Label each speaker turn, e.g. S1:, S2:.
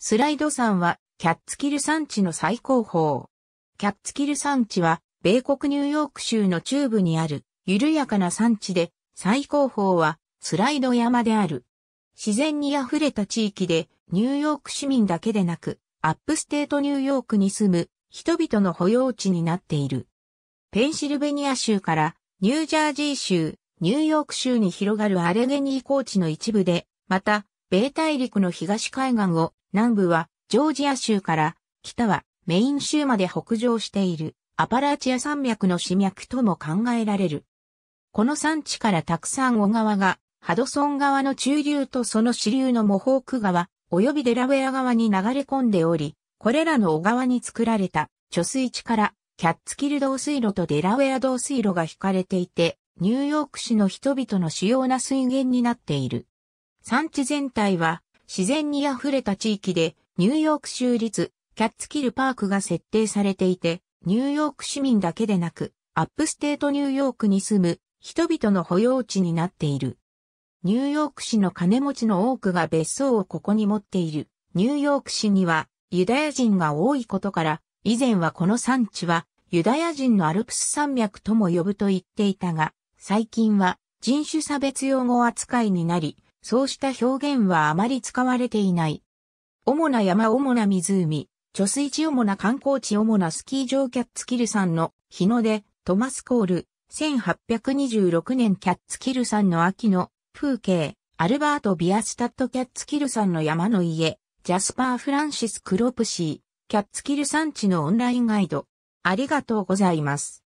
S1: スライド山はキャッツキル山地の最高峰。
S2: キャッツキル山地は米国ニューヨーク州の中部にある緩やかな山地で最高峰はスライド山である。自然に溢れた地域でニューヨーク市民だけでなくアップステートニューヨークに住む人々の保養地になっている。ペンシルベニア州からニュージャージー州、ニューヨーク州に広がるアレゲニー高地の一部で、また米大陸の東海岸を、南部はジョージア州から、北はメイン州まで北上しているアパラチア山脈の死脈とも考えられる。この山地からたくさん小川が、ハドソン川の中流とその支流のモホーク川、及びデラウェア川に流れ込んでおり、これらの小川に作られた貯水池からキャッツキル導水路とデラウェア導水路が引かれていて、ニューヨーク市の人々の主要な水源になっている。産地全体は自然に溢れた地域でニューヨーク州立キャッツキルパークが設定されていて、ニューヨーク市民だけでなく、アップステートニューヨークに住む人々の保養地になっている。ニューヨーク市の金持ちの多くが別荘をここに持っている。ニューヨーク市にはユダヤ人が多いことから、以前はこの産地はユダヤ人のアルプス山脈とも呼ぶと言っていたが、最近は人種差別用語扱いになり、そうした表現はあまり使われていない。主な山主な湖、貯水池主な観光地主なスキー場キャッツキルさんの日の出、トマスコール、1826年キャッツキルさんの秋の風景、アルバート・ビアスタット・キャッツキルさんの山の家、ジャスパー・フランシス・クロプシー、キャッツキルん地のオンラインガイ
S1: ド。ありがとうございます。